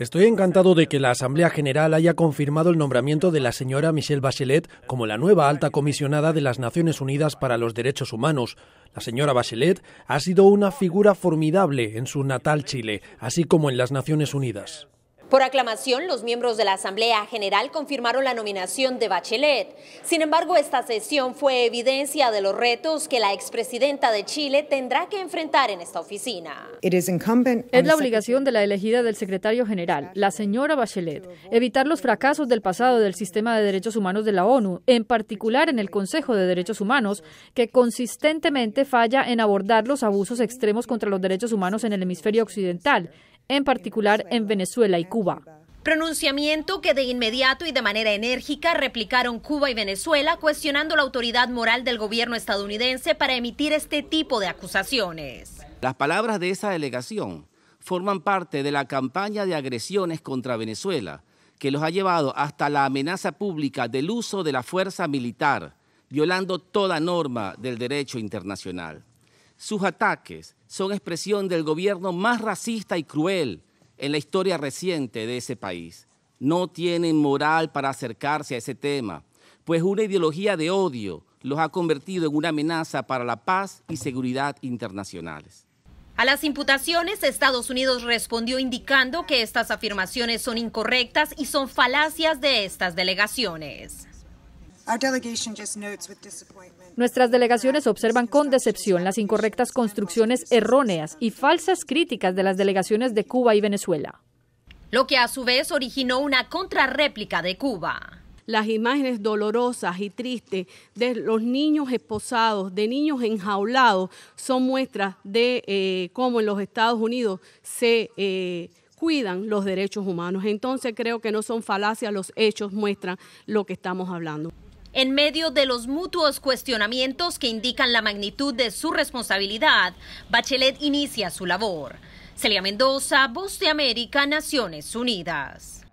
Estoy encantado de que la Asamblea General haya confirmado el nombramiento de la señora Michelle Bachelet como la nueva alta comisionada de las Naciones Unidas para los Derechos Humanos. La señora Bachelet ha sido una figura formidable en su natal Chile, así como en las Naciones Unidas. Por aclamación, los miembros de la Asamblea General confirmaron la nominación de Bachelet. Sin embargo, esta sesión fue evidencia de los retos que la expresidenta de Chile tendrá que enfrentar en esta oficina. Es la obligación de la elegida del secretario general, la señora Bachelet, evitar los fracasos del pasado del sistema de derechos humanos de la ONU, en particular en el Consejo de Derechos Humanos, que consistentemente falla en abordar los abusos extremos contra los derechos humanos en el hemisferio occidental en particular en Venezuela y Cuba. Pronunciamiento que de inmediato y de manera enérgica replicaron Cuba y Venezuela, cuestionando la autoridad moral del gobierno estadounidense para emitir este tipo de acusaciones. Las palabras de esa delegación forman parte de la campaña de agresiones contra Venezuela, que los ha llevado hasta la amenaza pública del uso de la fuerza militar, violando toda norma del derecho internacional. Sus ataques son expresión del gobierno más racista y cruel en la historia reciente de ese país. No tienen moral para acercarse a ese tema, pues una ideología de odio los ha convertido en una amenaza para la paz y seguridad internacionales. A las imputaciones, Estados Unidos respondió indicando que estas afirmaciones son incorrectas y son falacias de estas delegaciones. Nuestras delegaciones observan con decepción las incorrectas construcciones erróneas y falsas críticas de las delegaciones de Cuba y Venezuela. Lo que a su vez originó una contrarréplica de Cuba las imágenes dolorosas y tristes de los niños esposados, de niños enjaulados, son muestras de eh, cómo en los Estados Unidos se eh, cuidan los derechos humanos. Entonces creo que no son falacias, los hechos muestran lo que estamos hablando. En medio de los mutuos cuestionamientos que indican la magnitud de su responsabilidad, Bachelet inicia su labor. Celia Mendoza, Voz de América, Naciones Unidas.